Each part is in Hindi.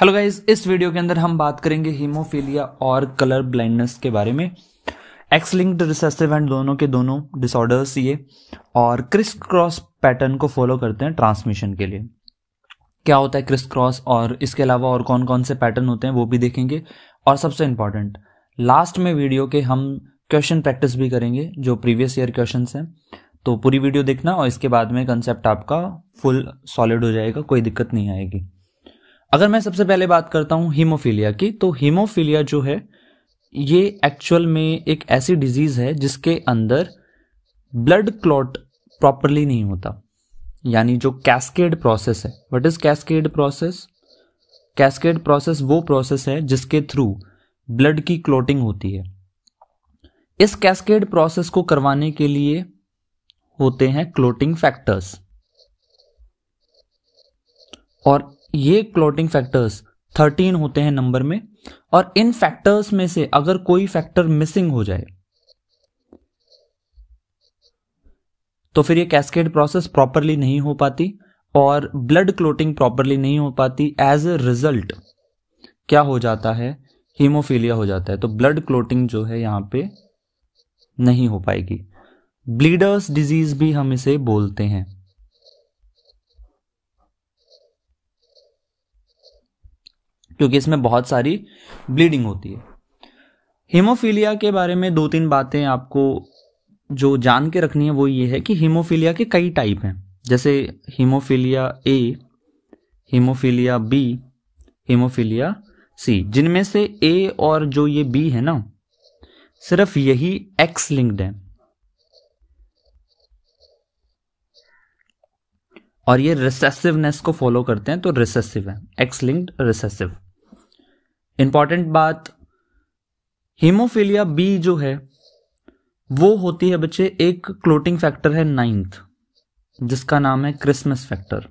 हेलो गाइज इस वीडियो के अंदर हम बात करेंगे हीमोफीलिया और कलर ब्लाइंडनेस के बारे में एक्स लिंक्ड रिसेसिव एंड दोनों के दोनों डिसऑर्डर्स ये और क्रिस क्रॉस पैटर्न को फॉलो करते हैं ट्रांसमिशन के लिए क्या होता है क्रिस क्रॉस और इसके अलावा और कौन कौन से पैटर्न होते हैं वो भी देखेंगे और सबसे इंपॉर्टेंट लास्ट में वीडियो के हम क्वेश्चन प्रैक्टिस भी करेंगे जो प्रीवियस ईयर क्वेश्चन हैं तो पूरी वीडियो देखना और इसके बाद में कंसेप्ट आपका फुल सॉलिड हो जाएगा कोई दिक्कत नहीं आएगी अगर मैं सबसे पहले बात करता हूँ हीमोफीलिया की तो हीमोफीलिया जो है ये एक्चुअल में एक ऐसी डिजीज है जिसके अंदर ब्लड क्लॉट प्रॉपरली नहीं होता यानी जो कैस्केड प्रोसेस है what is cascade process cascade process वो प्रोसेस है जिसके थ्रू ब्लड की क्लोटिंग होती है इस कैस्केड प्रोसेस को करवाने के लिए होते हैं क्लोटिंग फैक्टर्स और ये क्लोटिंग फैक्टर्स थर्टीन होते हैं नंबर में और इन फैक्टर्स में से अगर कोई फैक्टर मिसिंग हो जाए तो फिर ये कैस्केड प्रोसेस प्रॉपरली नहीं हो पाती और ब्लड क्लोटिंग प्रॉपरली नहीं हो पाती एज ए रिजल्ट क्या हो जाता है हीमोफीलिया हो जाता है तो ब्लड क्लोटिंग जो है यहां पे नहीं हो पाएगी ब्लीडर्स डिजीज भी हम इसे बोलते हैं क्योंकि इसमें बहुत सारी ब्लीडिंग होती है हीमोफीलिया के बारे में दो तीन बातें आपको जो जान के रखनी है वो ये है कि हीमोफीलिया के कई टाइप हैं जैसे haemophilia A haemophilia B haemophilia C जिनमें से ए और जो ये बी है ना सिर्फ यही एक्स लिंक्ड है और ये रिसेसिवनेस को फॉलो करते हैं तो रिसेसिव है एक्स लिंक्ड रिसेसिव इंपॉर्टेंट बात हीमोफीलिया बी जो है वो होती है बच्चे एक क्लोटिंग फैक्टर है नाइन्थ जिसका नाम है क्रिसमस फैक्टर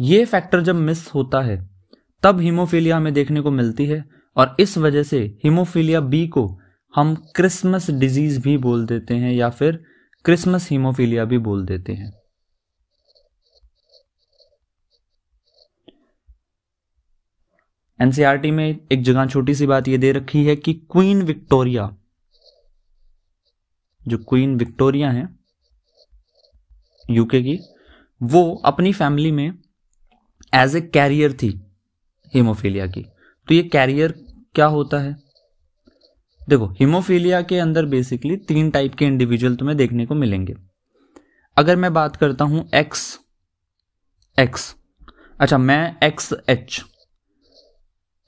ये फैक्टर जब मिस होता है तब हीमोफीलिया हमें देखने को मिलती है और इस वजह से हीमोफीलिया बी को हम क्रिसमस डिजीज भी बोल देते हैं या फिर क्रिसमस हीमोफीलिया भी बोल देते हैं एनसीईआरटी में एक जगह छोटी सी बात ये दे रखी है कि क्वीन विक्टोरिया जो क्वीन विक्टोरिया है यूके की वो अपनी फैमिली में एज ए कैरियर थी हीमोफीलिया की तो ये कैरियर क्या होता है देखो हीमोफीलिया के अंदर बेसिकली तीन टाइप के इंडिविजुअल तुम्हें देखने को मिलेंगे अगर मैं बात करता हूं एक्स एक्स अच्छा मैं एक्स एच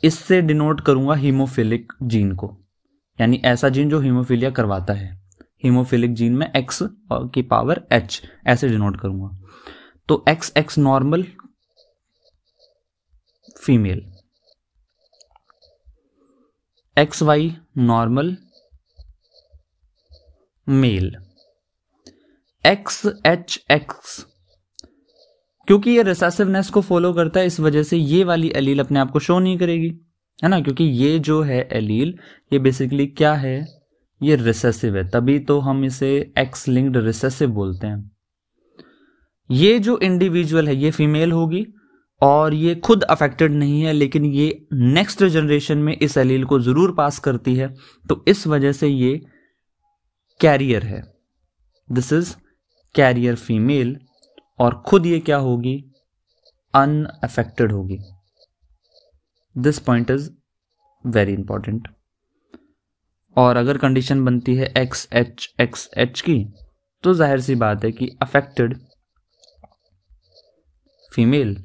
इससे डिनोट करूंगा हीमोफिलिक जीन को यानी ऐसा जीन जो हीमोफीलिया करवाता है हीमोफिलिक जीन में एक्स की पावर एच ऐसे डिनोट करूंगा तो X X normal female X Y normal male X H X क्योंकि ये रिसेसिवनेस को फॉलो करता है इस वजह से ये वाली एलील अपने आप को शो नहीं करेगी है ना क्योंकि ये जो है एलील ये बेसिकली क्या है ये रिसेसिव है तभी तो हम इसे एक्स लिंक्ड रिसेसिव बोलते हैं ये जो इंडिविजुअल है ये फीमेल होगी और ये खुद अफेक्टेड नहीं है लेकिन ये नेक्स्ट जनरेशन में इस एलील को जरूर पास करती है तो इस वजह से ये कैरियर है दिस इज कैरियर फीमेल और खुद ये क्या होगी अनअफेक्टेड होगी this point is very important और अगर कंडीशन बनती है एक्स एच एक्स एच की तो जाहिर सी बात है कि अफेक्टेड फीमेल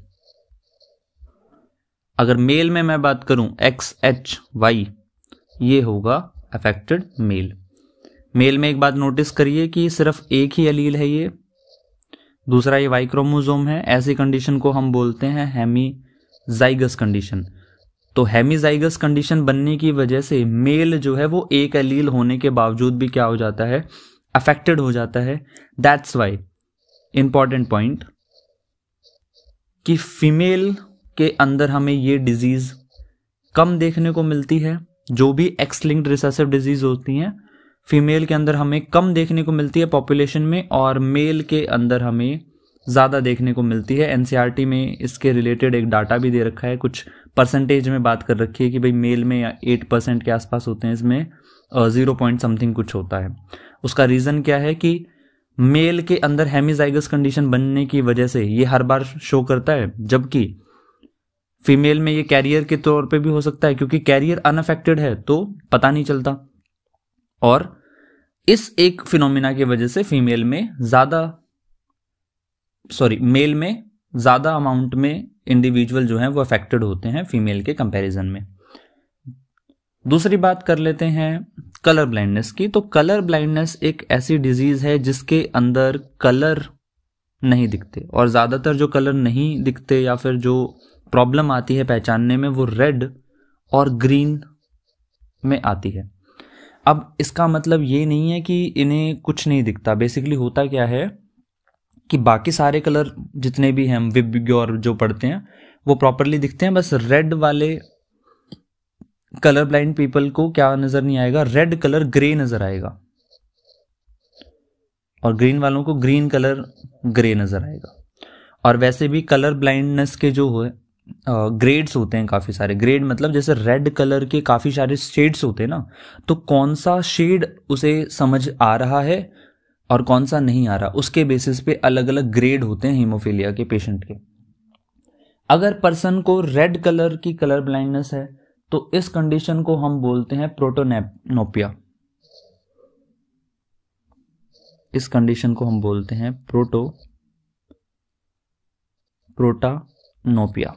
अगर मेल में मैं बात करूं एक्स एच वाई ये होगा अफेक्टेड मेल मेल में एक बात नोटिस करिए कि सिर्फ एक ही अलील है ये दूसरा ये वाई क्रोमोजोम है ऐसी कंडीशन को हम बोलते हैं हेमीजाइगस कंडीशन तो हेमीजाइगस कंडीशन बनने की वजह से मेल जो है वो एक एलील होने के बावजूद भी क्या हो जाता है अफेक्टेड हो जाता है दैट्स वाई इंपॉर्टेंट पॉइंट कि फीमेल के अंदर हमें ये डिजीज कम देखने को मिलती है जो भी एक्सलिंक्ड रिसेसिव डिजीज होती हैं फीमेल के अंदर हमें कम देखने को मिलती है पॉपुलेशन में और मेल के अंदर हमें ज़्यादा देखने को मिलती है एन e में इसके रिलेटेड एक डाटा भी दे रखा है कुछ परसेंटेज में बात कर रखी है कि भाई मेल में एट परसेंट के आसपास होते हैं इसमें ज़ीरो पॉइंट समथिंग कुछ होता है उसका रीज़न क्या है कि मेल के अंदर हेमीजाइगस कंडीशन बनने की वजह से ये हर बार शो करता है जबकि फीमेल में ये कैरियर के तौर पे भी हो सकता है क्योंकि कैरियर अनअफेक्टेड है तो पता नहीं चलता और इस एक फिनोमिना की वजह से फीमेल में ज़्यादा सॉरी मेल में ज़्यादा अमाउंट में इंडिविजुअल जो है वो अफेक्टेड होते हैं फीमेल के कंपैरिजन में दूसरी बात कर लेते हैं कलर ब्लाइंडनेस की तो कलर ब्लाइंडनेस एक ऐसी डिजीज़ है जिसके अंदर कलर नहीं दिखते और ज़्यादातर जो कलर नहीं दिखते या फिर जो प्रॉब्लम आती है पहचानने में वो रेड और ग्रीन में आती है अब इसका मतलब ये नहीं है कि इन्हें कुछ नहीं दिखता बेसिकली होता क्या है कि बाकी सारे कलर जितने भी हैं विग और जो पढ़ते हैं वो प्रॉपरली दिखते हैं बस रेड वाले कलर ब्लाइंड पीपल को क्या नज़र नहीं आएगा रेड कलर ग्रे नज़र आएगा और ग्रीन वालों को ग्रीन कलर ग्रे नज़र आएगा और वैसे भी कलर ब्लाइंडनेस के जो हुए ग्रेड्स होते हैं काफ़ी सारे ग्रेड मतलब जैसे रेड कलर के काफ़ी सारे शेड्स होते हैं ना तो कौन सा शेड उसे समझ आ रहा है और कौन सा नहीं आ रहा उसके बेसिस पे अलग अलग ग्रेड होते हैं हीमोफीलिया के पेशेंट के अगर पर्सन को रेड कलर की कलर ब्लाइंडनेस है तो इस कंडीशन को हम बोलते हैं प्रोटोनोपिया इस कंडीशन को हम बोलते हैं प्रोटो प्रोटानोपिया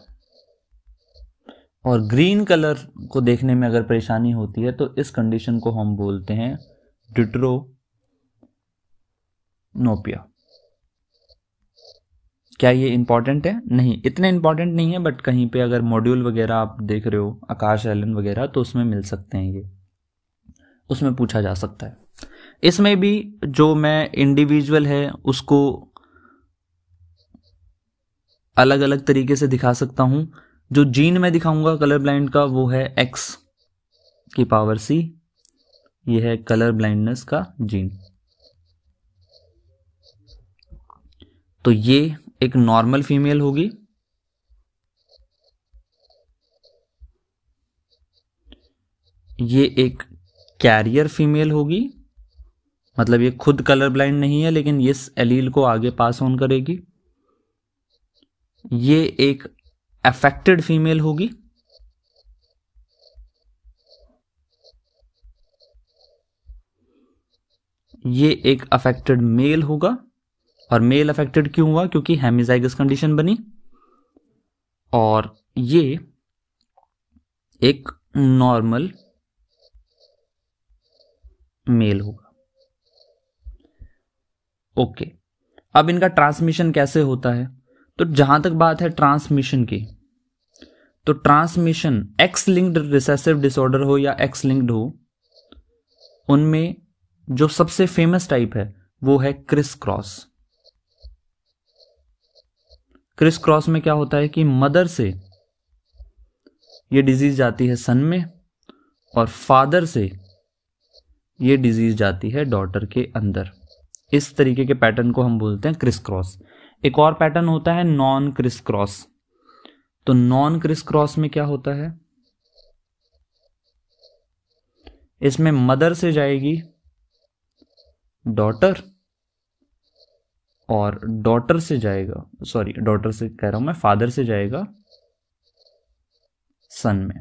और ग्रीन कलर को देखने में अगर परेशानी होती है तो इस कंडीशन को हम बोलते हैं डिट्रो नोपिया क्या ये इंपॉर्टेंट है नहीं इतने इंपॉर्टेंट नहीं है बट कहीं पे अगर मॉड्यूल वगैरह आप देख रहे हो आकाश एलन वगैरह तो उसमें मिल सकते हैं ये उसमें पूछा जा सकता है इसमें भी जो मैं इंडिविजुअल है उसको अलग अलग तरीके से दिखा सकता हूं जो जीन मैं दिखाऊंगा कलर ब्लाइंड का वो है एक्स की पावर सी ये है कलर ब्लाइंडनेस का जीन तो ये एक नॉर्मल फीमेल होगी ये एक कैरियर फीमेल होगी मतलब ये खुद कलर ब्लाइंड नहीं है लेकिन ये एलील को आगे पास ऑन करेगी ये एक अफेक्टेड फीमेल होगी ये एक अफेक्टेड मेल होगा और मेल अफेक्टेड क्यों हुआ क्योंकि हेमिजाइगस कंडीशन बनी और ये एक नॉर्मल मेल होगा ओके अब इनका ट्रांसमिशन कैसे होता है तो जहां तक बात है ट्रांसमिशन की तो transmission X linked recessive disorder हो या एक्स लिंक्ड हो उनमें जो सबसे फेमस टाइप है वो है क्रिस क्रॉस क्रिस क्रॉस में क्या होता है कि मदर से ये डिजीज जाती है सन में और फादर से ये डिजीज जाती है डॉटर के अंदर इस तरीके के पैटर्न को हम बोलते हैं क्रिस क्रॉस एक और पैटर्न होता है नॉन क्रिस क्रॉस तो नॉन क्रिस क्रॉस में क्या होता है इसमें मदर से जाएगी डॉटर और डॉटर से जाएगा सॉरी डॉटर से कह रहा हूं मैं फादर से जाएगा सन में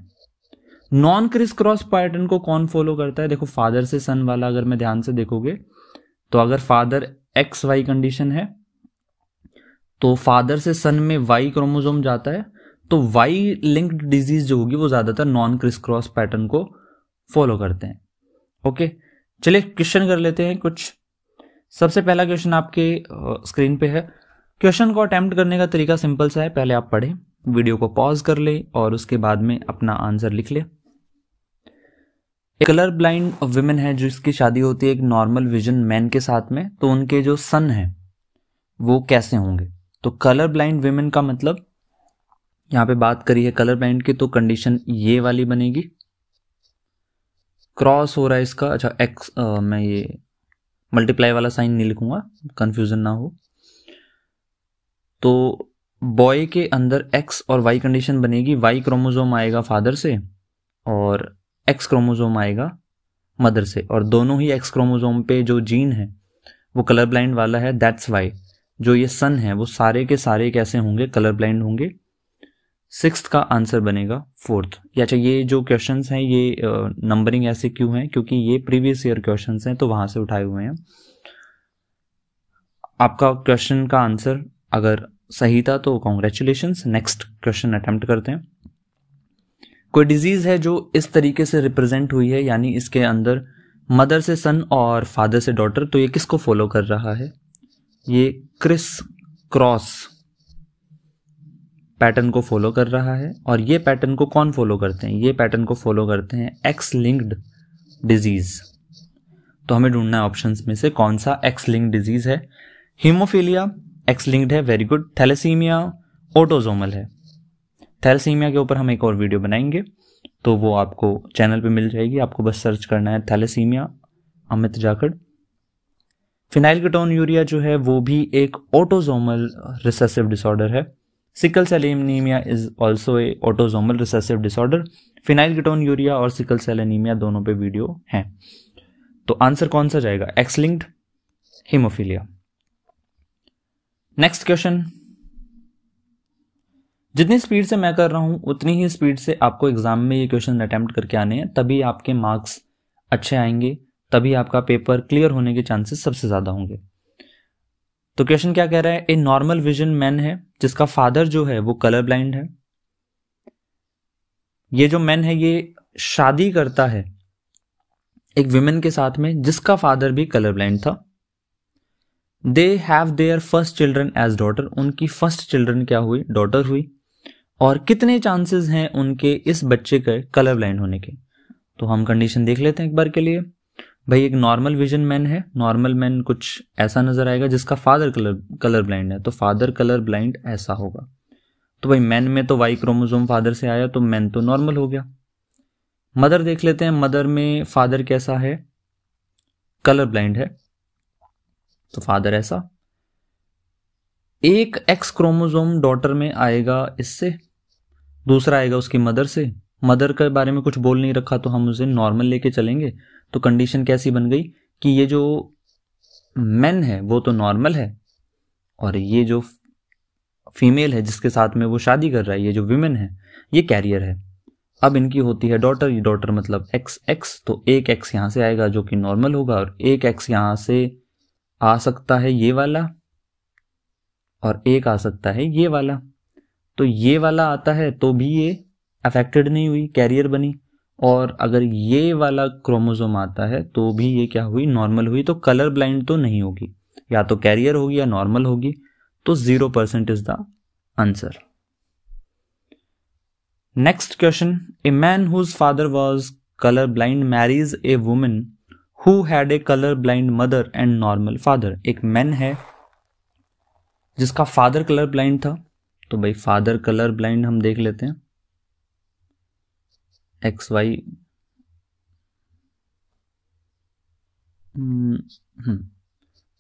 नॉन क्रिस क्रॉस पैटर्न को कौन फॉलो करता है देखो फादर से सन वाला अगर मैं ध्यान से देखोगे तो अगर फादर एक्स वाई कंडीशन है तो फादर से सन में वाई क्रोमोजोम जाता है तो वाई लिंक्ड डिजीज जो होगी वो ज़्यादातर नॉन क्रिस क्रॉस पैटर्न को फॉलो करते हैं ओके चलिए क्वेश्चन कर लेते हैं कुछ सबसे पहला क्वेश्चन आपके स्क्रीन पे है क्वेश्चन को अटेम्प्ट करने का तरीका सिंपल सा है पहले आप पढ़ें वीडियो को पॉज कर लें और उसके बाद में अपना आंसर लिख लें कलर ब्लाइंड वुमेन है जिसकी शादी होती है एक नॉर्मल विजन मैन के साथ में तो उनके जो सन है वो कैसे होंगे तो कलर ब्लाइंड वुमेन का मतलब यहाँ पे बात करी है कलर बैंड की तो कंडीशन ये वाली बनेगी क्रॉस हो रहा है इसका अच्छा एक्स आ, मैं ये मल्टीप्लाई वाला साइन नहीं लिखूंगा कंफ्यूजन ना हो तो बॉय के अंदर एक्स और वाई कंडीशन बनेगी वाई क्रोमोजोम आएगा फादर से और एक्स क्रोमोजोम आएगा मदर से और दोनों ही एक्स क्रोमोजोम पे जो जीन है वो कलर ब्लाइंड वाला है दैट्स वाई जो ये सन है वो सारे के सारे कैसे होंगे कलर ब्लाइंड होंगे सिक्स का आंसर बनेगा फोर्थ या अच्छा ये जो क्वेश्चन हैं ये नंबरिंग ऐसे क्यों है क्योंकि ये प्रीवियस ईयर क्वेश्चन हैं तो वहां से उठाए हुए हैं आपका क्वेश्चन का आंसर अगर सही था तो कॉन्ग्रेचुलेशन नेक्स्ट क्वेश्चन अटेम्प्ट करते हैं कोई डिजीज है जो इस तरीके से रिप्रेजेंट हुई है यानी इसके अंदर मदर से सन और फादर से डॉटर तो ये किसको फॉलो कर रहा है ये क्रिस क्रॉस पैटर्न को फॉलो कर रहा है और ये पैटर्न को कौन फॉलो करते हैं ये पैटर्न को फॉलो करते हैं एक्स लिंक्ड डिजीज तो हमें ढूंढना है ऑप्शंस में से कौन सा एक्स लिंक डिजीज है हीमोफीलिया एक्स लिंक्ड है वेरी गुड थैलेसीमिया ओटोजोमल है थैलेसीमिया के ऊपर हम एक और वीडियो बनाएंगे तो वो आपको चैनल पे मिल जाएगी आपको बस सर्च करना है thalassaemia Amit Jakhar phenyl urea जो है वो भी एक ऑटोजोमल रिसेसिव डिसऑर्डर है sickle cell anaemia is also a autosomal recessive disorder गिटोन यूरिया और सिकल सेल एनीमिया दोनों पे वीडियो हैं तो आंसर कौन सा जाएगा X linked haemophilia next question जितनी स्पीड से मैं कर रहा हूं उतनी ही स्पीड से आपको एग्जाम में ये क्वेश्चन अटेम्प्ट करके आने हैं तभी आपके मार्क्स अच्छे आएंगे तभी आपका पेपर क्लियर होने के चांसेस सबसे ज़्यादा होंगे तो क्वेश्चन क्या कह रहा है ए नॉर्मल विजन मैन है जिसका फादर जो है वो कलर ब्लाइंड है ये जो मैन है ये शादी करता है एक विमेन के साथ में जिसका फादर भी कलर ब्लाइंड था they have their first children as daughter उनकी फर्स्ट चिल्ड्रन क्या हुई डॉटर हुई और कितने चांसेस हैं उनके इस बच्चे के कलर ब्लाइंड होने के तो हम कंडीशन देख लेते हैं एक बार के लिए भाई एक नॉर्मल विजन मैन है नॉर्मल मैन कुछ ऐसा नजर आएगा जिसका फादर कलर कलर ब्लाइंड है तो फादर कलर ब्लाइंड ऐसा होगा तो भाई मैन में तो वाई क्रोमोजोम फादर से आया तो मैन तो नॉर्मल हो गया मदर देख लेते हैं मदर में फादर कैसा है कलर ब्लाइंड है तो फादर ऐसा एक एक्स क्रोमोजोम डॉटर में आएगा इससे दूसरा आएगा उसकी मदर से मदर के बारे में कुछ बोल नहीं रखा तो हम उसे नॉर्मल लेके चलेंगे तो कंडीशन कैसी बन गई कि ये जो मैन है वो तो नॉर्मल है और ये जो फीमेल है जिसके साथ में वो शादी कर रहा है ये जो वीमेन है ये कैरियर है अब इनकी होती है डॉटर ये डॉटर मतलब एक्स एक्स तो एक एक्स यहां से आएगा जो कि नॉर्मल होगा और एक एक्स यहां से आ सकता है ये वाला और एक आ सकता है ये वाला तो ये वाला आता है तो भी ये अफेक्टेड नहीं हुई कैरियर बनी और अगर ये वाला क्रोमोजोम आता है तो भी ये क्या हुई नॉर्मल हुई तो कलर ब्लाइंड तो नहीं होगी या तो कैरियर होगी या नॉर्मल होगी तो zero percent is the answer next question a man whose father was colour blind marriage a women who had a colour blind mother and normal father एक मैन है जिसका फादर कलर ब्लाइंड था तो भाई फादर कलर ब्लाइंड हम देख लेते हैं X Y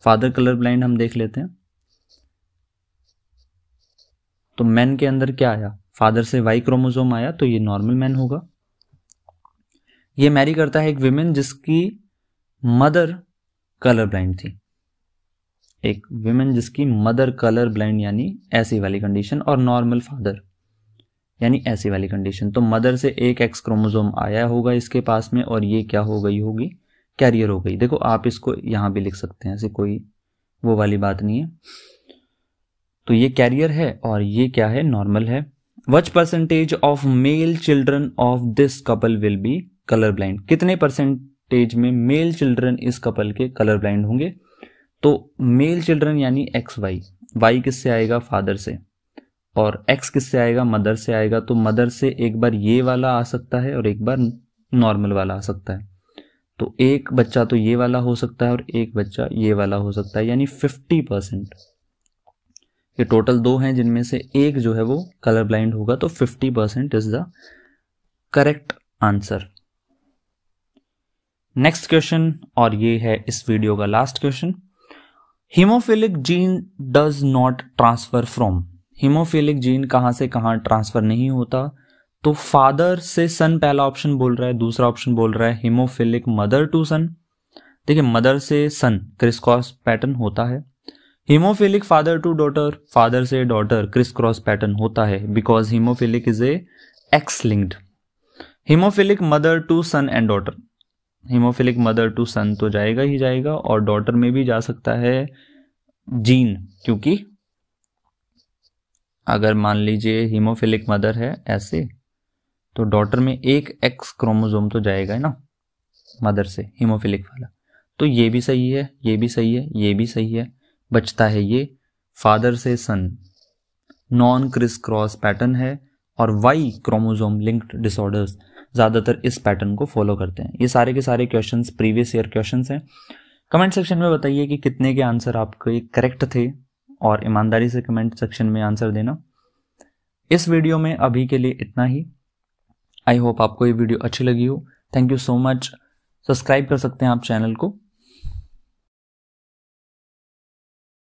father colour blind हम देख लेते हैं तो मैन के अंदर क्या आया फादर से वाई क्रोमोजोम आया तो ये नॉर्मल मैन होगा ये मैरी करता है एक विमेन जिसकी मदर कलर ब्लाइंड थी एक विमेन जिसकी मदर कलर ब्लाइंड यानी ऐसी वाली कंडीशन और नॉर्मल फादर यानी ऐसी वाली कंडीशन तो मदर से एक एक्स क्रोमोजोम आया होगा इसके पास में और ये क्या हो गई होगी कैरियर हो गई देखो आप इसको यहां भी लिख सकते हैं ऐसे कोई वो वाली बात नहीं है तो ये कैरियर है और ये क्या है नॉर्मल है which percentage of male children of this couple will be colour blind कितने परसेंटेज में मेल चिल्ड्रन इस कपल के कलर ब्लाइंड होंगे तो मेल चिल्ड्रन यानी एक्स वाई वाई किससे आएगा फादर से और एक्स किससे आएगा मदर से आएगा तो मदर से एक बार ये वाला आ सकता है और एक बार नॉर्मल वाला आ सकता है तो एक बच्चा तो ये वाला हो सकता है और एक बच्चा ये वाला हो सकता है यानी फिफ्टी परसेंट ये टोटल दो हैं जिनमें से एक जो है वो कलर ब्लाइंड होगा तो fifty percent is the correct answer next question और ये है इस वीडियो का last question haemophilic gene does not transfer from haemophilic gene कहाँ से कहाँ ट्रांसफर नहीं होता तो फादर से सन पहला ऑप्शन बोल रहा है दूसरा ऑप्शन बोल रहा है हीमोफिलिक मदर टू सन देखिए मदर से सन क्रिस क्रॉस पैटर्न होता है haemophilic father to daughter father से डॉटर क्रिस क्रॉस पैटर्न होता है because haemophilic is a X linked haemophilic mother to son and daughter haemophilic mother to son तो जाएगा ही जाएगा और डॉटर में भी जा सकता है जीन क्योंकि अगर मान लीजिए हीमोफिलिक मदर है ऐसे तो डॉटर में एक एक्स क्रोमोजोम तो जाएगा ना मदर से हीमोफिलिक वाला तो ये भी सही है ये भी सही है ये भी सही है बचता है ये फादर से son non criss cross pattern है और वाई क्रोमोजोम लिंक्ड डिसऑर्डर्स ज़्यादातर इस पैटर्न को फॉलो करते हैं ये सारे के सारे क्वेश्चन प्रीवियस ईयर क्वेश्चन हैं कमेंट सेक्शन में बताइए कि कितने के आंसर आपके करेक्ट थे और ईमानदारी से कमेंट सेक्शन में आंसर देना इस वीडियो में अभी के लिए इतना ही आई होप आपको ये वीडियो अच्छी लगी हो thank you so much subscribe कर सकते हैं आप चैनल को